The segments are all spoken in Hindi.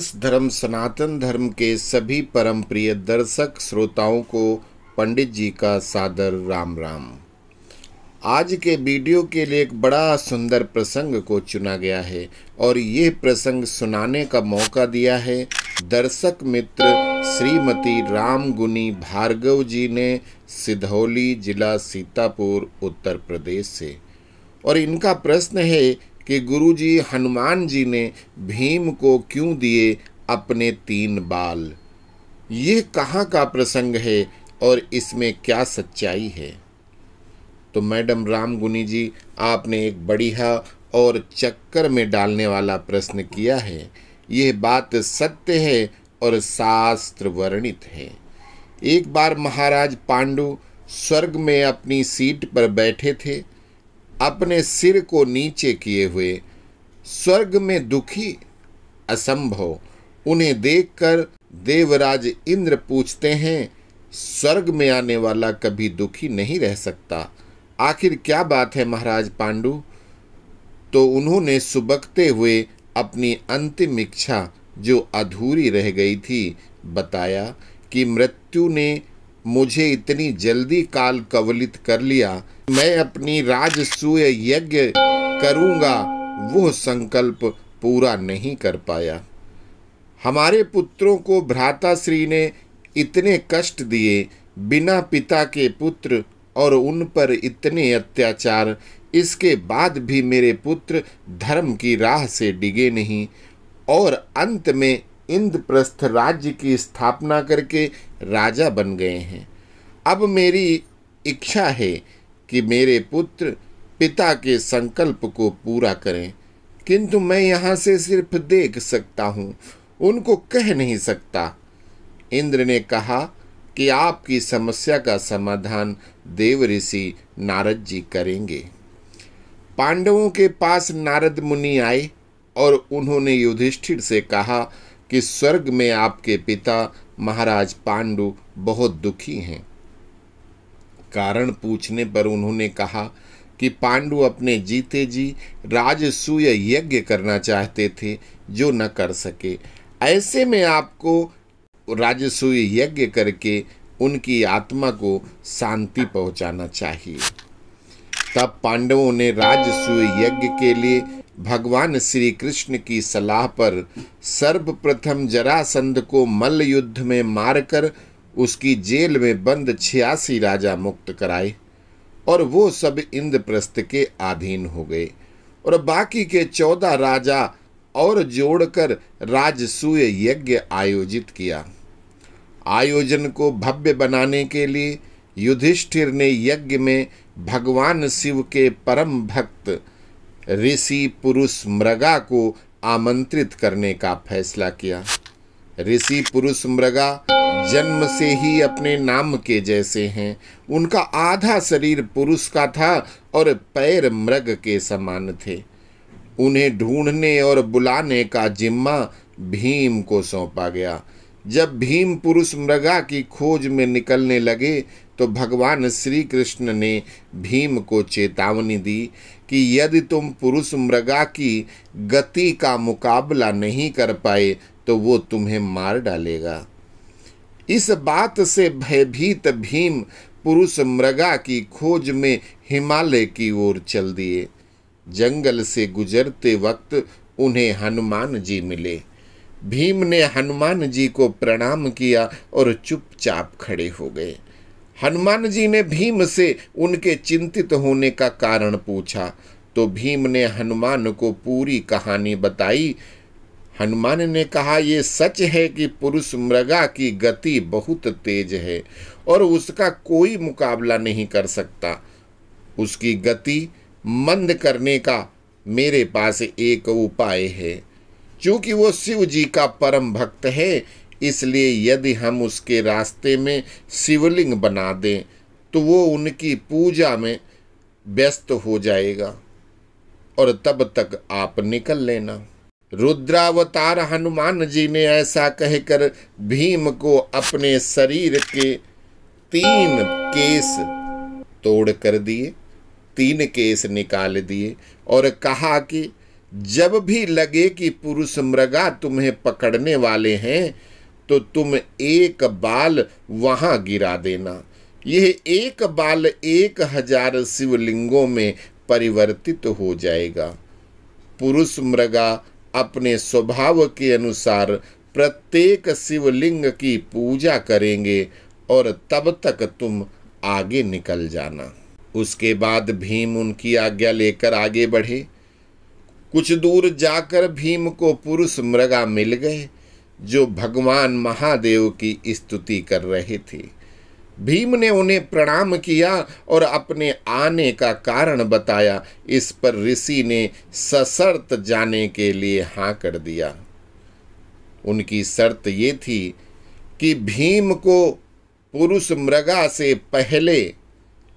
आदर्श धर्म सनातन धर्म के सभी परम प्रिय दर्शक श्रोताओं को पंडित जी का सादर राम राम आज के वीडियो के लिए एक बड़ा सुंदर प्रसंग को चुना गया है और यह प्रसंग सुनाने का मौका दिया है दर्शक मित्र श्रीमती रामगुनी भार्गव जी ने सिधौली जिला सीतापुर उत्तर प्रदेश से और इनका प्रश्न है कि गुरु जी हनुमान जी ने भीम को क्यों दिए अपने तीन बाल ये कहाँ का प्रसंग है और इसमें क्या सच्चाई है तो मैडम रामगुनी जी आपने एक बढ़िया और चक्कर में डालने वाला प्रश्न किया है यह बात सत्य है और शास्त्र वर्णित है एक बार महाराज पांडु स्वर्ग में अपनी सीट पर बैठे थे अपने सिर को नीचे किए हुए स्वर्ग में दुखी असंभव उन्हें देखकर देवराज इंद्र पूछते हैं स्वर्ग में आने वाला कभी दुखी नहीं रह सकता आखिर क्या बात है महाराज पांडु तो उन्होंने सुबकते हुए अपनी अंतिम इच्छा जो अधूरी रह गई थी बताया कि मृत्यु ने मुझे इतनी जल्दी काल कवलित कर लिया मैं अपनी राजसूय यज्ञ करूंगा वह संकल्प पूरा नहीं कर पाया हमारे पुत्रों को भ्राता श्री ने इतने कष्ट दिए बिना पिता के पुत्र और उन पर इतने अत्याचार इसके बाद भी मेरे पुत्र धर्म की राह से डिगे नहीं और अंत में इंद्रप्रस्थ राज्य की स्थापना करके राजा बन गए हैं अब मेरी इच्छा है कि मेरे पुत्र पिता के संकल्प को पूरा करें किंतु मैं यहाँ से सिर्फ देख सकता हूँ उनको कह नहीं सकता इंद्र ने कहा कि आपकी समस्या का समाधान देव ऋषि नारद जी करेंगे पांडवों के पास नारद मुनि आए और उन्होंने युधिष्ठिर से कहा कि स्वर्ग में आपके पिता महाराज पांडु बहुत दुखी हैं कारण पूछने पर उन्होंने कहा कि पांडु अपने जीते जी राजसूय यज्ञ करना चाहते थे जो न कर सके ऐसे में आपको राजसूय यज्ञ करके उनकी आत्मा को शांति पहुंचाना चाहिए तब पांडवों ने राजसूय यज्ञ के लिए भगवान श्री कृष्ण की सलाह पर सर्वप्रथम जरासंध को मल्ल युद्ध में मारकर उसकी जेल में बंद छियासी राजा मुक्त कराए और वो सब इंद्रप्रस्थ के अधीन हो गए और बाकी के चौदह राजा और जोड़कर राजसूय यज्ञ आयोजित किया आयोजन को भव्य बनाने के लिए युधिष्ठिर ने यज्ञ में भगवान शिव के परम भक्त ऋषि पुरुष मृगा को आमंत्रित करने का फैसला किया ऋषि पुरुष मृगा जन्म से ही अपने नाम के जैसे हैं उनका आधा शरीर पुरुष का था और पैर मृग के समान थे उन्हें ढूंढने और बुलाने का जिम्मा भीम को सौंपा गया जब भीम पुरुष मृगा की खोज में निकलने लगे तो भगवान श्री कृष्ण ने भीम को चेतावनी दी कि यदि तुम पुरुष मृगा की गति का मुकाबला नहीं कर पाए तो वो तुम्हें मार डालेगा इस बात से भयभीत भीम पुरुष मृगा की खोज में हिमालय की ओर चल दिए जंगल से गुजरते वक्त उन्हें हनुमान जी मिले भीम ने हनुमान जी को प्रणाम किया और चुपचाप खड़े हो गए हनुमान जी ने भीम से उनके चिंतित होने का कारण पूछा तो भीम ने हनुमान को पूरी कहानी बताई हनुमान ने कहा यह सच है कि पुरुष मृगा की गति बहुत तेज है और उसका कोई मुकाबला नहीं कर सकता उसकी गति मंद करने का मेरे पास एक उपाय है क्योंकि वो शिव जी का परम भक्त है इसलिए यदि हम उसके रास्ते में शिवलिंग बना दें तो वो उनकी पूजा में व्यस्त हो जाएगा और तब तक आप निकल लेना रुद्रावतार हनुमान जी ने ऐसा कहकर भीम को अपने शरीर के तीन केस तोड़ कर दिए तीन केस निकाल दिए और कहा कि जब भी लगे कि पुरुष मृगा तुम्हें पकड़ने वाले हैं तो तुम एक बाल वहाँ गिरा देना यह एक बाल एक हजार शिवलिंगों में परिवर्तित हो जाएगा पुरुष मृगा अपने स्वभाव के अनुसार प्रत्येक शिवलिंग की पूजा करेंगे और तब तक तुम आगे निकल जाना उसके बाद भीम उनकी आज्ञा लेकर आगे बढ़े कुछ दूर जाकर भीम को पुरुष मृगा मिल गए जो भगवान महादेव की स्तुति कर रहे थे भीम ने उन्हें प्रणाम किया और अपने आने का कारण बताया इस पर ऋषि ने सशर्त जाने के लिए हाँ कर दिया उनकी शर्त ये थी कि भीम को पुरुष मृगा से पहले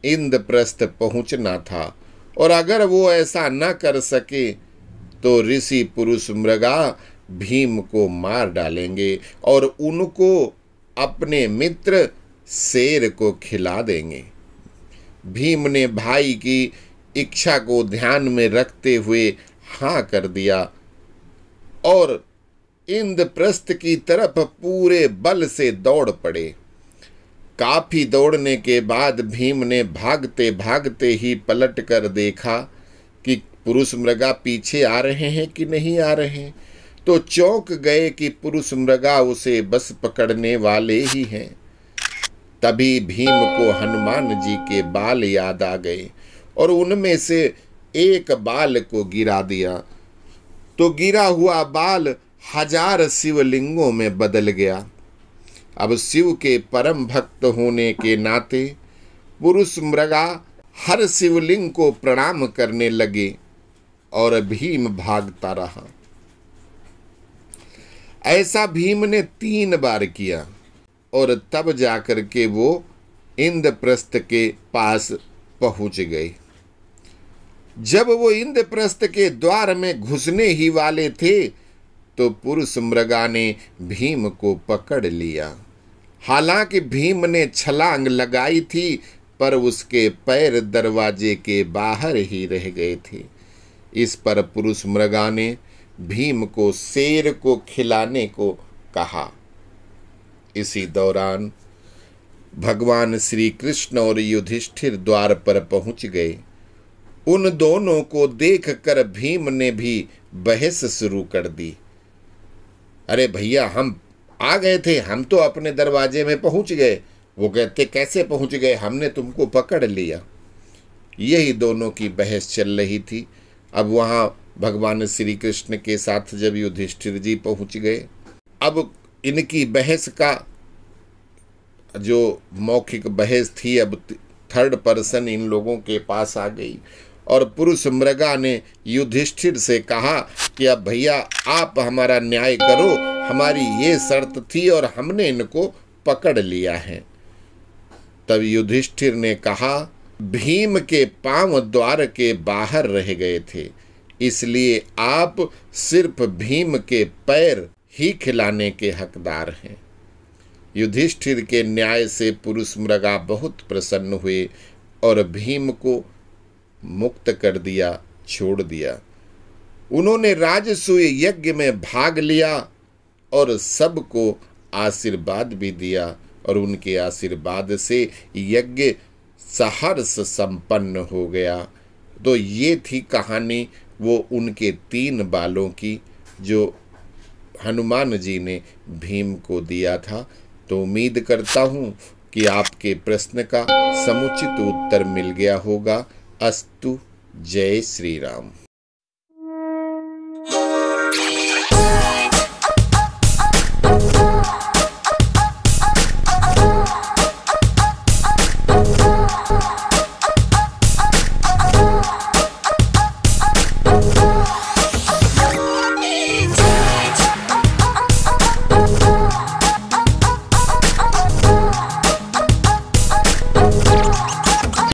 इंद्रप्रस्थ पहुंचना था और अगर वो ऐसा न कर सके तो ऋषि पुरुष मृगा भीम को मार डालेंगे और उनको अपने मित्र शेर को खिला देंगे भीम ने भाई की इच्छा को ध्यान में रखते हुए हाँ कर दिया और इंद्रप्रस्थ की तरफ पूरे बल से दौड़ पड़े काफी दौड़ने के बाद भीम ने भागते भागते ही पलट कर देखा कि पुरुष मृगा पीछे आ रहे हैं कि नहीं आ रहे हैं तो चौंक गए कि पुरुष मृगा उसे बस पकड़ने वाले ही हैं तभी भीम को हनुमान जी के बाल याद आ गए और उनमें से एक बाल को गिरा दिया तो गिरा हुआ बाल हजार शिवलिंगों में बदल गया अब शिव के परम भक्त होने के नाते पुरुष मृगा हर शिवलिंग को प्रणाम करने लगे और भीम भागता रहा ऐसा भीम ने तीन बार किया और तब जाकर के वो इंद्रप्रस्थ के पास पहुंच गए जब वो इंद्रप्रस्थ के द्वार में घुसने ही वाले थे तो पुरुष मृगा ने भीम को पकड़ लिया हालांकि भीम ने छलांग लगाई थी पर उसके पैर दरवाजे के बाहर ही रह गए थे इस पर पुरुष मृगा ने भीम को शेर को खिलाने को कहा इसी दौरान भगवान श्री कृष्ण और युधिष्ठिर द्वार पर पहुंच गए उन दोनों को देखकर भीम ने भी बहस शुरू कर दी अरे भैया हम आ गए थे हम तो अपने दरवाजे में पहुंच गए वो कहते कैसे पहुंच गए हमने तुमको पकड़ लिया यही दोनों की बहस चल रही थी अब वहाँ भगवान श्री कृष्ण के साथ जब युधिष्ठिर जी पहुंच गए अब इनकी बहस का जो मौखिक बहस थी अब थर्ड पर्सन इन लोगों के पास आ गई और पुरुष मृगा ने युधिष्ठिर से कहा कि अब भैया आप हमारा न्याय करो हमारी ये शर्त थी और हमने इनको पकड़ लिया है तब युधिष्ठिर ने कहा भीम के पांव द्वार के बाहर रह गए थे इसलिए आप सिर्फ भीम के पैर ही खिलाने के हकदार हैं युधिष्ठिर के न्याय से पुरुष मृगा बहुत प्रसन्न हुए और भीम को मुक्त कर दिया छोड़ दिया उन्होंने राजसूय यज्ञ में भाग लिया और सबको आशीर्वाद भी दिया और उनके आशीर्वाद से यज्ञ सहर्ष संपन्न हो गया तो ये थी कहानी वो उनके तीन बालों की जो हनुमान जी ने भीम को दिया था तो उम्मीद करता हूँ कि आपके प्रश्न का समुचित उत्तर मिल गया होगा अस्तु जय श्री राम